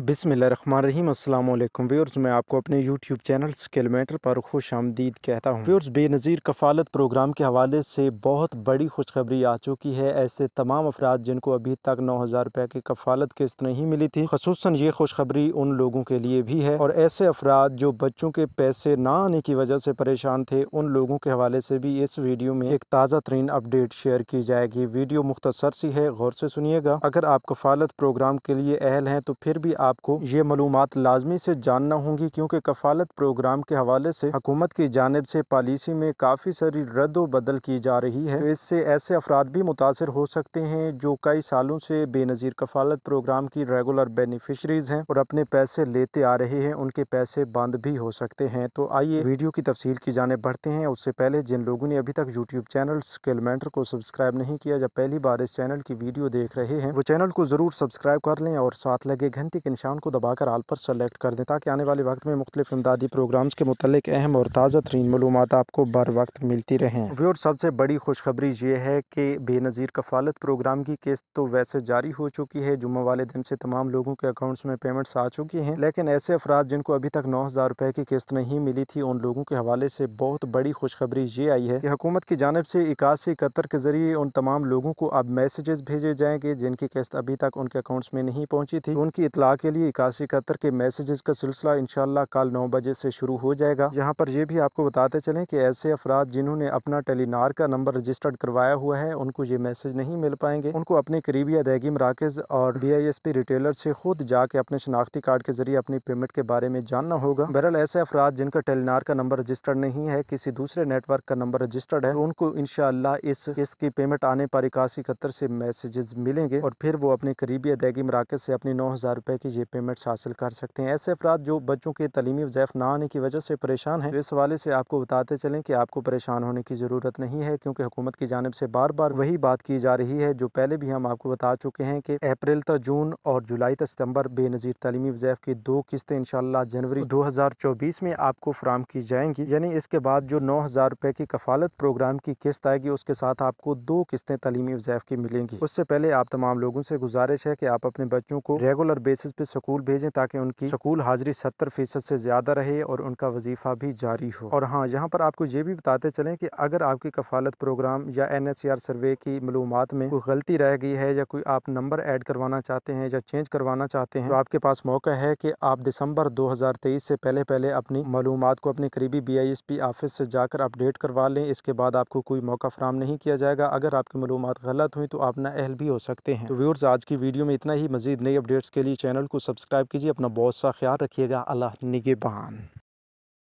बिसमीम अल्लाम व्यवर्स मैं आपको अपने यूट्यूब चैनल स्केलमेटर पर खुश आमदीद कहता हूँ व्यवर्स बेनज़ीर कफ़ालत प्रोग्राम के हवाले से बहुत बड़ी खुशखबरी आ चुकी है ऐसे तमाम अफराद जिनको अभी तक नौ हज़ार रुपये की कफ़ालत किस्त नहीं मिली थी खसूस ये खुशखबरी उन लोगों के लिए भी है और ऐसे अफराद जो बच्चों के पैसे ना आने की वजह से परेशान थे उन लोगों के हवाले से भी इस वीडियो में एक ताज़ा तरीन अपडेट शेयर की जाएगी वीडियो मुख्तसर सी है गौर से सुनिएगा अगर आप कफ़ालत प्रोग्राम के लिए अहल हैं तो फिर भी आपको ये मालूम लाजमी से जानना होंगी क्योंकि कफालत प्रोग्राम के हवाले से हुकूमत की जानब से पॉलिसी में काफ़ी सारी रद्द बदल की जा रही है तो इससे ऐसे अफराद भी मुतासर हो सकते हैं जो कई सालों से बेनज़ीर कफालत प्रोग्राम की रेगुलर बेनिफिशरीज हैं और अपने पैसे लेते आ रहे हैं उनके पैसे बंद भी हो सकते हैं तो आइए वीडियो की तफसील की जाने बढ़ते हैं उससे पहले जिन लोगों ने अभी तक यूट्यूब चैनल स्किलमेंटर को सब्सक्राइब नहीं किया जब पहली बार इस चैनल की वीडियो देख रहे हैं वो चैनल को ज़रूर सब्सक्राइब कर लें और साथ लगे घंटे के निशान को दबाकर आल पर सेलेक्ट कर दें ताकि आने वाले वक्त में मुख्तलिफ इमदादी प्रोग्राम्स के मतलब अहम और ताज़ा तरीन मालूम आपको बर वक्त मिलती रहें व्यूर सबसे बड़ी खुशखबरी ये है कि बेनज़ीर कफालत प्रोग्राम की किस्त तो वैसे जारी हो चुकी है जुम्मे वाले दिन से तमाम लोगों के अकाउंट्स में पेमेंट्स आ चुकी हैं लेकिन ऐसे अफराद जिनको अभी तक नौ हज़ार रुपये की किस्त नहीं मिली थी उन लोगों के हवाले से बहुत बड़ी खुशखबरी ये आई है कि हुकूमत की जानब से इक्यासी इकहत्तर के जरिए उन तमाम लोगों को अब मैसेजेस भेजे जाएंगे जिनकी किस्त अभी तक उनके अकाउंट्स में नहीं पहुंची थी उनकी इतला के लिए इक्यासी इकहत्तर के मैसेजेस का सिलसिला इनशाला कल नौ बजे से शुरू हो जाएगा यहाँ पर यह भी आपको बताते चलें कि ऐसे अफराद जिन्होंने अपना टेलीनार का नंबर रजिस्टर्ड करवाया हुआ है उनको ये मैसेज नहीं मिल पाएंगे उनको अपने करीबी अदायगी मराकज़ और B I S P retailer से खुद जाके अपने शनाख्ती कार्ड के जरिए अपनी पेमेंट के बारे में जानना होगा बहरल ऐसे अफराद जिनका टेलीनार का नंबर रजिस्टर्ड नहीं है किसी दूसरे नेटवर्क का नंबर रजिस्टर्ड है उनको इनशाला इस किस्त की पेमेंट आने पर इक्यासी इकहत्तर से मैसेजेस मिलेंगे और फिर वो अपने करीबी अदायगी मराकज़ से अपनी नौ हज़ार रुपए की ये पेमेंट्स हासिल कर सकते हैं ऐसे अफराद जो बच्चों के तलीमी वजैफ़ ना आने की वजह से परेशान हैं तो इस हवाले से आपको बताते चलें कि आपको परेशान होने की ज़रूरत नहीं है क्योंकि हुकूमत की जानब से बार बार वही बात की जा रही है जो पहले भी हम आपको बता चुके हैं कि अप्रैल तक जून और जुलाई तक सितम्बर बेनज़ीर तलीमी वजैफ़ की दो किस्तें इनशाला जनवरी दो हज़ार चौबीस में आपको फ्राहम की जाएंगी यानी इसके बाद जो नौ हज़ार रुपये की कफालत प्रोग्राम की किस्त आएगी उसके साथ आपको दो किस्तें तलीमी वजैफ़ की मिलेंगी उससे पहले आप तमाम लोगों से गुजारिश है कि आप अपने बच्चों को रेगुलर बेसिस पे स्कूल भेजें ताकि उनकी स्कूल हाजिरी सत्तर फीसद से ज़्यादा रहे और उनका वजीफ़ा भी जारी हो और हाँ यहाँ पर आपको ये भी बताते चलें कि अगर आपकी कफालत प्रोग्राम या एन सी आर सर्वे की मलूम में कोई गलती रह गई है या कोई आप नंबर ऐड करवाना चाहते हैं या चेंज करवाना चाहते हैं तो आपके पास मौका है कि आप दिसंबर दो हज़ार तेईस से पहले पहले अपनी मालूम को अपने करीबी B I S P office से जाकर अपडेट करवा लें इसके बाद आपको कोई मौका फ्राहम नहीं किया जाएगा अगर आपकी मालूम गलत हुई तो आप ना अहल भी हो सकते हैं तो व्यूर्स आज की वीडियो में इतना ही मजीद नई अपडेट्स के लिए चैनल को सब्सक्राइब कीजिए अपना बहुत सा ख्याल रखिएगा अल्लाह निगेबान